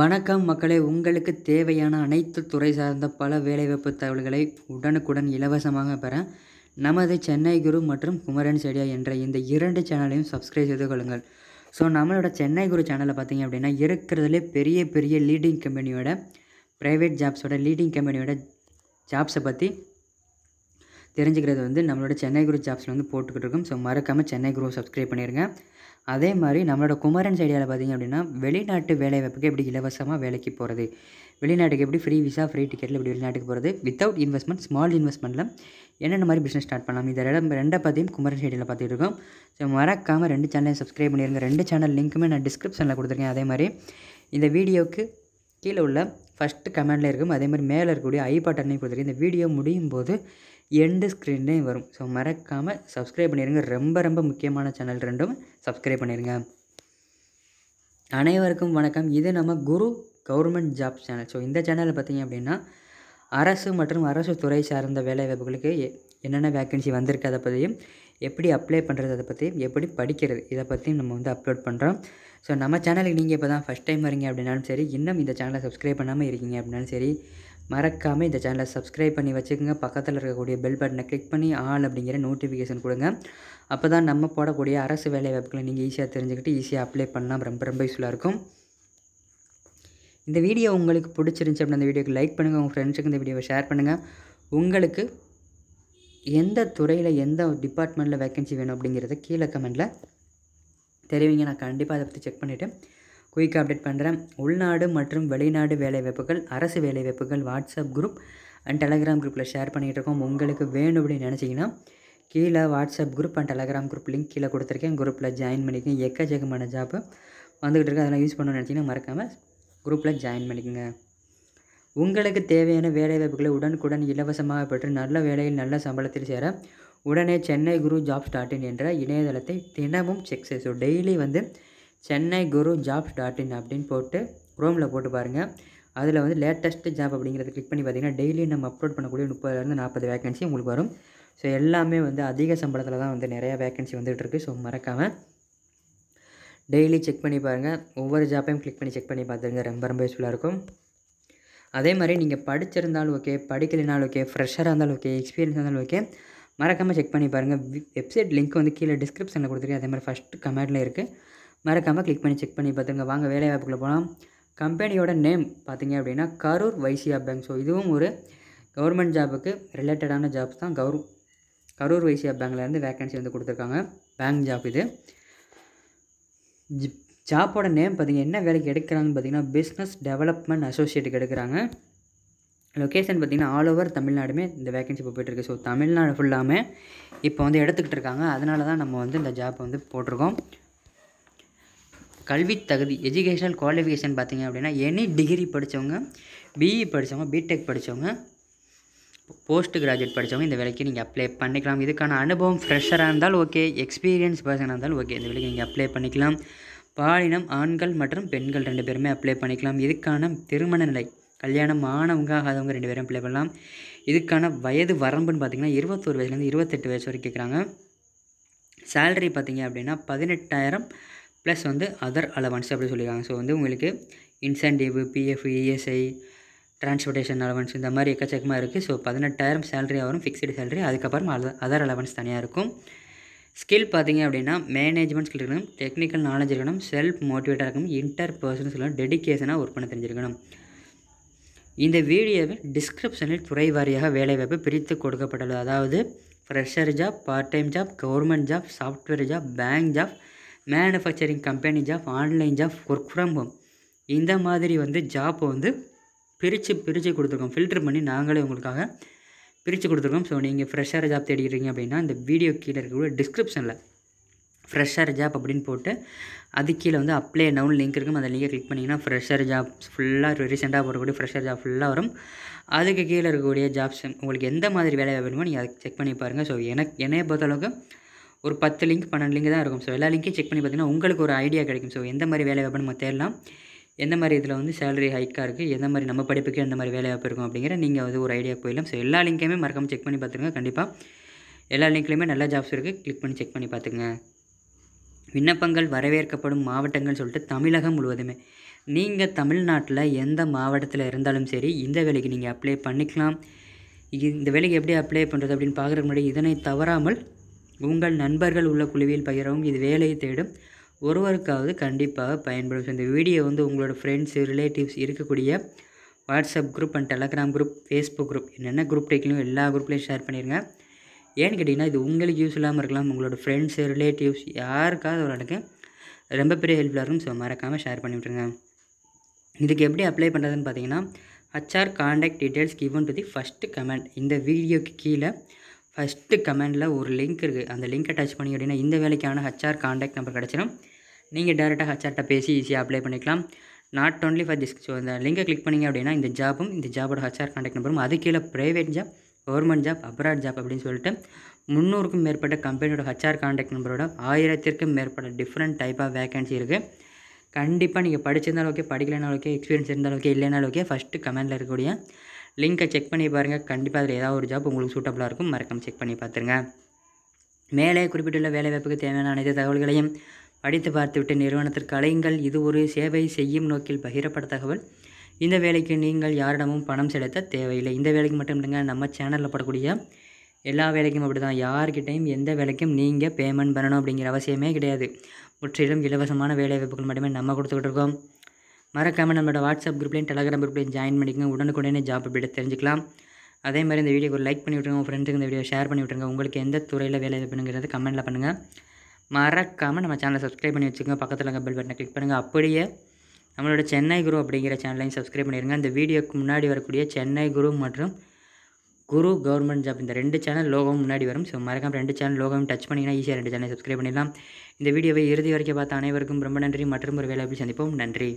வணக்கம் மக்களே உங்களுக்கு தேவையான அனைத்து துறை சார்ந்த பல வேலைவாய்ப்பு தகவல்களை உடனுக்குடன் இலவசமாக பெற நமது சென்னை குரு மற்றும் குமரன் செடியா என்ற இந்த இரண்டு சேனலையும் சப்ஸ்கிரைப் செய்து கொள்ளுங்கள் ஸோ நம்மளோட சென்னை குரு சேனலில் பார்த்தீங்க அப்படின்னா இருக்கிறதுலே பெரிய பெரிய லீடிங் கம்பெனியோட ப்ரைவேட் ஜாப்ஸோட லீடிங் கம்பெனியோட ஜாப்ஸை பற்றி தெரிஞ்சுக்கிறது வந்து நம்மளோட சென்னை குரூப் ஜாப்ஸில் வந்து போட்டுக்கிட்டு இருக்கோம் ஸோ மறக்காமல் சென்னை குரூப் சப்ஸ்கிரைப் பண்ணிடுங்க அதே மாதிரி நம்மளோட குமரன் சைடியால் பார்த்திங்க அப்படின்னா வெளிநாட்டு வேலை வாய்ப்புக்கு எப்படி இலவசமாக வேலைக்கு போகிறது வெளிநாட்டுக்கு எப்படி ஃப்ரீ விசா ஃப்ரீ டிக்கெட்டில் எப்படி வெளிநாட்டுக்கு போகிறது வித்தவுட் இன்வெஸ்ட்மெண்ட் ஸ்மால் இன்வெஸ்ட்மெண்ட்டில் என்னென்ன மாதிரி பிஸ்னஸ் ஸ்டார்ட் பண்ணலாம் இந்த ரெண்டு ரெண்டை பார்த்தியும் குமரன் சைடியில் பார்த்துட்டு இருக்கோம் ஸோ மறக்காமல் ரெண்டு சேனலையும் சப்ஸ்கிரைப் பண்ணிடுங்க ரெண்டு சேனல் லிங்க்குமே நான் டிஸ்கிரிப்ஷனில் கொடுத்துருக்கேன் அதே மாதிரி இந்த வீடியோவுக்கு கீழே உள்ள ஃபஸ்ட்டு கமெண்டில் இருக்கும் அதே மாதிரி மேலே இருக்கக்கூடிய ஐ பட்டனையும் கொடுத்துருக்கேன் இந்த வீடியோ முடியும் போது எண்டு ஸ்க்ரீன்லேயும் வரும் ஸோ மறக்காமல் சப்ஸ்கிரைப் பண்ணிடுங்க ரொம்ப ரொம்ப முக்கியமான சேனல் ரெண்டும் சப்ஸ்கிரைப் பண்ணிடுங்க அனைவருக்கும் வணக்கம் இது நம்ம Guru government job channel so இந்த சேனலில் பார்த்தீங்க அப்படின்னா அரசு மற்றும் அரசு துறை சார்ந்த வேலை வாய்ப்புகளுக்கு என்னென்ன வேக்கன்சி வந்திருக்கு அதை பற்றியும் எப்படி அப்ளை பண்ணுறது அதை பற்றியும் எப்படி படிக்கிறது இதை பற்றியும் நம்ம வந்து அப்லோட் பண்ணுறோம் ஸோ நம்ம சேனலுக்கு நீங்கள் இப்போ தான் ஃபஸ்ட் டைம் வரீங்க அப்படின்னாலும் சரி இன்னும் இந்த சேனலை சப்ஸ்கிரைப் பண்ணாமல் இருக்கீங்க அப்படின்னாலும் சரி மறக்காமல் இந்த சேனலை சப்ஸ்கிரைப் பண்ணி வச்சுக்கோங்க பக்கத்தில் இருக்கக்கூடிய பெல் பட்டனை கிளிக் பண்ணி ஆள் அப்படிங்கிற நோட்டிஃபிகேஷன் கொடுங்க அப்போ தான் நம்ம போடக்கூடிய அரசு வேலை வாய்ப்புகளை நீங்கள் ஈஸியாக தெரிஞ்சுக்கிட்டு ஈஸியாக அப்ளை பண்ணலாம் ரொம்ப ரொம்ப யூஸ்ஃபுல்லாக இருக்கும் இந்த வீடியோ உங்களுக்கு பிடிச்சிருந்துச்சி அப்படின்னா அந்த வீடியோக்கு லைக் பண்ணுங்கள் உங்கள் ஃப்ரெண்ட்ஸுக்கு இந்த வீடியோவை ஷேர் பண்ணுங்கள் உங்களுக்கு எந்த துறையில் எந்த டிபார்ட்மெண்ட்டில் வேக்கன்சி வேணும் அப்படிங்கிறத கீழே கமெண்ட்டில் தெரிவிங்க நான் கண்டிப்பாக அதை பற்றி செக் பண்ணிவிட்டு குயிக் அப்டேட் பண்ணுறேன் உள்நாடு மற்றும் வெளிநாடு வேலைவாய்ப்புகள் அரசு வேலைவாய்ப்புகள் வாட்ஸ்அப் குரூப் அண்ட் டெலகிராம் குரூப்பில் ஷேர் பண்ணிகிட்டு இருக்கோம் உங்களுக்கு வேணும் அப்படின்னு நினச்சிங்கன்னா கீழே WhatsApp group and Telegram group link கீழே கொடுத்துருக்கேன் குரூப்பில் ஜாயின் பண்ணிக்கங்க எக்கச்சக்கமான ஜாப்பு வந்துக்கிட்டு இருக்கு அதெல்லாம் யூஸ் பண்ணணும்னு நினச்சிங்கன்னா மறக்காமல் குரூப்பில் ஜாயின் பண்ணிக்கோங்க உங்களுக்கு தேவையான வேலைவாய்ப்புகளை உடனுக்குடன் இலவசமாக பெற்று நல்ல வேலையில் நல்ல சம்பளத்தில் சேர உடனே சென்னை குரு ஜாப் ஸ்டார்டின் என்ற இணையதளத்தை தினமும் செக் செய்ஸோ டெய்லி வந்து Chennai Guru jobs dot in அப்படின்னு போட்டு குரோமில் போட்டு பாருங்கள் அதில் வந்து லேட்டஸ்ட்டு ஜாப் அப்படிங்கிறத கிளிக் பண்ணி பார்த்தீங்கன்னா டெய்லி நம்ம அப்லோட் பண்ணக்கூடிய முப்பதுலேருந்து நாற்பது வேக்கன்சி உங்களுக்கு வரும் ஸோ எல்லாமே வந்து அதிக சம்பளத்தில் தான் வந்து நிறையா வேகன்சி வந்துகிட்ருக்கு ஸோ மறக்காமல் டெய்லி செக் பண்ணி பாருங்கள் ஒவ்வொரு ஜாப்பையும் கிளிக் பண்ணி செக் பண்ணி பார்த்துருங்க ரொம்ப ரொம்ப யூஸ்ஃபுல்லாக இருக்கும் அதே மாதிரி நீங்கள் படிச்சிருந்தாலும் ஓகே படிக்கலைனாலும் ஓகே ஃப்ரெஷராக இருந்தாலும் ஓகே எக்ஸ்பீரியன்ஸ் இருந்தாலும் ஓகே மறக்காமல் செக் பண்ணி பாருங்கள் வெப்சைட் லிங்க் வந்து கீழே டிஸ்கிரிப்ஷனில் கொடுத்துருக்கேன் அதே மாதிரி ஃபஸ்ட்டு கமெண்ட்டில் இருக்குது மறக்காமல் கிளிக் பண்ணி செக் பண்ணி பார்த்துங்க வாங்க வேலை வாய்ப்புக்குள்ளே போகலாம் கம்பெனியோட நேம் பார்த்திங்க அப்படின்னா கரூர் வைசியா பேங்க் ஸோ இதுவும் ஒரு கவர்மெண்ட் ஜாபுக்கு ரிலேட்டடான ஜாப்ஸ் தான் கவர் கரூர் வைசியா பேங்க்லேருந்து வேக்கன்சி வந்து கொடுத்துருக்காங்க பேங்க் ஜாப் இது ஜாப்போட நேம் பார்த்திங்க என்ன வேலைக்கு எடுக்கிறாங்கன்னு பார்த்தீங்கன்னா பிஸ்னஸ் டெவலப்மெண்ட் அசோசியேட்டுக்கு எடுக்கிறாங்க லொக்கேஷன் பார்த்திங்கன்னா ஆல் ஓவர் தமிழ்நாடுமே இந்த வேகன்சி போயிட்டுருக்கு ஸோ தமிழ்நாடு ஃபுல்லாமே இப்போ வந்து எடுத்துக்கிட்டு இருக்காங்க அதனால தான் நம்ம வந்து இந்த ஜாப் வந்து போட்டிருக்கோம் கல்வி தகுதி எஜுகேஷனல் குவாலிஃபிகேஷன் பார்த்திங்க அப்படின்னா எனி டிகிரி படித்தவங்க பிஇ e படித்தவங்க பிடெக் படித்தவங்க போஸ்ட் கிராஜுவேட் படித்தவங்க இந்த வேலைக்கு நீங்கள் அப்ளை பண்ணிக்கலாம் இதுக்கான அனுபவம் ஃப்ரெஷராக இருந்தாலும் ஓகே எக்ஸ்பீரியன்ஸ் பர்சனாக இருந்தாலும் ஓகே இந்த வேலைக்கு நீங்கள் அப்ளை பண்ணிக்கலாம் பாலினம் ஆண்கள் மற்றும் பெண்கள் ரெண்டு பேருமே அப்ளை பண்ணிக்கலாம் இதுக்கான திருமண நிலை கல்யாணம் ஆனவங்க ஆகாதவங்க ரெண்டு பேரும் அப்ளை பண்ணலாம் இதுக்கான வயது வரம்புன்னு பார்த்திங்கன்னா இருபத்தோரு வயசுலேருந்து இருபத்தெட்டு வயசு வரைக்கும் கேட்குறாங்க சேலரி பார்த்திங்க அப்படின்னா பதினெட்டாயிரம் ப்ளஸ் வந்து அதர் அலவன்ஸ் அப்படின்னு சொல்லியிருக்காங்க ஸோ வந்து உங்களுக்கு incentive PF ESI transportation allowance இந்த மாதிரி எக்கச்சக்கமாக இருக்குது ஸோ பதினெட்டாயிரம் சேலரி வரும் ஃபிக்ஸ்டு சேலரி அதுக்கப்புறம் அதர் அலவன்ஸ் தனியாக இருக்கும் ஸ்கில் பார்த்தீங்க அப்படின்னா மேனேஜ்மெண்ட் ஸ்கில் இருக்கணும் டெக்னிக்கல் நாலேஜ் இருக்கணும் செல்ஃப் மோட்டிவேட்டாக இருக்கணும் இன்டர் பர்சன் சொல்லணும் டெடிக்கேஷனாக ஒர்க் பண்ண தெரிஞ்சிருக்கணும் இந்த வீடியோவில் டிஸ்கிரிப்ஷனில் துறை வாரியாக வேலைவாய்ப்பு பிரித்து கொடுக்கப்பட்டுள்ளது அதாவது fresher job part time job government job software job bank job manufacturing company job online job work from home இந்த மாதிரி வந்து ஜாப்பை வந்து பிரித்து பிரித்து கொடுத்துருக்கோம் ஃபில்டர் பண்ணி நாங்களே உங்களுக்காக பிரித்து கொடுத்துருக்கோம் ஸோ நீங்கள் ஃப்ரெஷ்ஷாக ஜாப் தேடிக்கிறீங்க அப்படின்னா இந்த வீடியோ கீழே இருக்கக்கூடிய டிஸ்கிரிப்ஷனில் ஃப்ரெஷ்ஷர் ஜாப் அப்படின்னு போட்டு அது கீழே வந்து அப்ளை டவுன் லிங்க் இருக்கும் அந்த லிங்கை கிளிக் பண்ணிங்கன்னா ஃப்ரெஷ்ஷர் ஜாப்ஸ் ஃபுல்லாக ரீசெண்டாக போடக்கூடிய ஃப்ரெஷ்ஷர் ஜாப் ஃபுல்லாக வரும் அதுக்கு கீழே இருக்கக்கூடிய ஜாப்ஸ் உங்களுக்கு எந்த மாதிரி வேலை வேணுமோ நீங்கள் அதை செக் பண்ணி பாருங்கள் ஸோ எனக்கு என்னையை பொறுத்தளவுக்கு ஒரு பத்து லிங்க் பன்னெண்டு லிங்க் தான் இருக்கும் ஸோ எல்லா லிங்க்கையும் செக் பண்ணி பார்த்தீங்கன்னா உங்களுக்கு ஒரு ஐடியா கிடைக்கும் ஸோ எந்த மாதிரி வேலை வாய்ப்பு நம்ம தேடலாம் எந்த மாதிரி இதில் வந்து சேலரி ஹைக்காக இருக்குது எந்த மாதிரி நம்ம படிப்புக்கு எந்த மாதிரி வேலை வாய்ப்பு இருக்கும் அப்படிங்கிற நீங்கள் வந்து ஒரு ஐடியா போயிடலாம் ஸோ எல்லா லிங்க்கையுமே மறக்காமல் செக் பண்ணி பார்த்துருங்க கண்டிப்பாக எல்லா லிங்க்லேயுமே நல்ல ஜாப்ஸ் இருக்குது கிளிக் பண்ணி செக் பண்ணி பார்த்துங்க விண்ணப்பங்கள் வரவேற்கப்படும் மாவட்டங்கள்னு சொல்லிட்டு தமிழகம் முழுவதுமே நீங்கள் தமிழ்நாட்டில் எந்த மாவட்டத்தில் இருந்தாலும் சரி இந்த வேலைக்கு நீங்கள் அப்ளை பண்ணிக்கலாம் இந்த வேலைக்கு எப்படி அப்ளை பண்ணுறது அப்படின்னு பார்க்குறதுக்கு முன்னாடி இதனை தவறாமல் உங்கள் நண்பர்கள் உள்ள குழுவில் பகிரவும் இது வேலையை தேடும் ஒருவருக்காவது கண்டிப்பாக பயன்படும் இந்த வீடியோ வந்து உங்களோட ஃப்ரெண்ட்ஸ் ரிலேட்டிவ்ஸ் இருக்கக்கூடிய WhatsApp group and Telegram group Facebook group என்னென்ன குரூப் டேக்கிலும் எல்லா குரூப்லேயும் ஷேர் பண்ணிடுங்க ஏன்னு கேட்டிங்கன்னா இது உங்களுக்கு யூஸ் இல்லாமல் இருக்கலாம் உங்களோட ஃப்ரெண்ட்ஸ் ரிலேட்டிவ்ஸ் யாருக்காவது ஒரு ரொம்ப பெரிய ஹெல்ப்ஃபுல்லாக இருக்கும் ஸோ மறக்காமல் ஷேர் பண்ணிவிட்ருங்க இதுக்கு எப்படி அப்ளை பண்ணுறதுன்னு பார்த்தீங்கன்னா HR contact details given to the first comment இந்த வீடியோக்கு கீழே ஃபஸ்ட்டு கமெண்டில் ஒரு லிங்க் இருக்குது அந்த லிங்க் டச் பண்ணி அப்படின்னா இந்த வேலைக்கான ஹச்ஆர் காண்டாக்ட் நம்பர் கிடச்சிடும் நீங்கள் டேரெக்டாக ஹச்ஆர்கிட்ட பேசி ஈஸியாக அப்ளை பண்ணிக்கலாம் not only for this so அந்த லிங்கை கிளிக் பண்ணிங்க அப்படின்னா இந்த ஜாப்பும் இந்த ஜாபோட ஹச்ஆர் காண்டாக்ட் நம்பரும் அது கீழே private job government job abroad job அப்படின்னு சொல்லிட்டு முந்நூறுக்கும் மேற்பட்ட கம்பெனியோட ஹச்ஆர் காண்டாக்ட் நம்பரோட ஆயிரத்திற்கும் மேற்பட்ட டிஃப்ரெண்ட் டைப் ஆஃப் வேகன்சி இருக்குது கண்டிப்பாக நீங்கள் படிச்சிருந்தாலும் ஓகே படிக்கலைனாலும் ஓகே எக்ஸ்பீரியன்ஸ் இருந்தாலும் ஓகே இல்லைனாலும் ஓகே ஃபஸ்ட்டு கமெண்டில் இருக்கக்கூடிய லிங்க்கை செக் பண்ணி பாருங்கள் கண்டிப்பாக அதில் ஏதாவது ஒரு ஜாப் உங்களுக்கு சூட்டபுளாக இருக்கும் மறக்காமல் செக் பண்ணி பார்த்துருங்க மேலே குறிப்பிட்டுள்ள வேலைவாய்ப்புக்கு தேவையான அனைத்து தகவல்களையும் படித்து பார்த்துவிட்டு நிறுவனத்திற்கு அலையுங்கள் இது ஒரு சேவை செய்யும் நோக்கில் பகிரப்பட்ட தகவல் இந்த வேலைக்கு நீங்கள் யாரிடமும் பணம் செலுத்த தேவையில்லை இந்த வேலைக்கு மட்டும் இல்லைங்க நம்ம சேனலில் படக்கூடிய எல்லா வேலைக்கும் அப்படி தான் யார்கிட்டையும் எந்த வேலைக்கும் நீங்கள் பேமெண்ட் பண்ணணும் அப்படிங்கிற அவசியமே கிடையாது முற்றிலும் இலவசமான வேலைவாய்ப்புகள் மட்டுமே நம்ம கொடுத்துக்கிட்டு இருக்கோம் மறக்காமல் நம்மளோட வாட்ஸ்அப் குரூப்லேயும் டெலகிராம் குரூப்லேயும் ஜாயின் பண்ணிக்கோங்க உடனுக்குடனே ஜாப் அப்டேட் தெரிஞ்சுக்கலாம் அதே மாதிரி இந்த வீடியோ ஒரு லைக் பண்ணி விட்ருங்க உங்கள் ஃப்ரெண்ட்ஸுக்கு இந்த வீடியோ ஷேர் பண்ணி விட்ருங்க உங்களுக்கு எந்த துறையில் வேலை பண்ணுங்கிறது கமெண்ட்டில் பண்ணுங்கள் மறக்காமல் நம்ம சேனலை சப்ஸ்கிரைப் பண்ணி வச்சுக்கோங்க பக்கத்தில் இருக்க பெல் பட்டனை கிளிக் பண்ணுங்கள் அப்படியே நம்மளோட சென்னை குரு அப்படிங்கிற சேனலையும் சப்ஸ்கிரைப் பண்ணிடுங்க இந்த வீடியோக்கு முன்னாடி வரக்கூடிய சென்னை குரு மற்றும் குரு கவர்மெண்ட் ஜாப் இந்த ரெண்டு சேனல் லோகம் முன்னாடி வரும் ஸோ மறக்காம ரெண்டு சேனல் லோகம் டச் பண்ணிங்கன்னா ஈஸியாக ரெண்டு சேனலை சப்ஸ்கிரைப் பண்ணிடலாம் இந்த வீடியோவை இறுதி வரைக்கும் பார்த்த அனைவருக்கும் ரொம்ப நன்றி மற்றும் ஒரு வேலை சந்திப்போம் நன்றி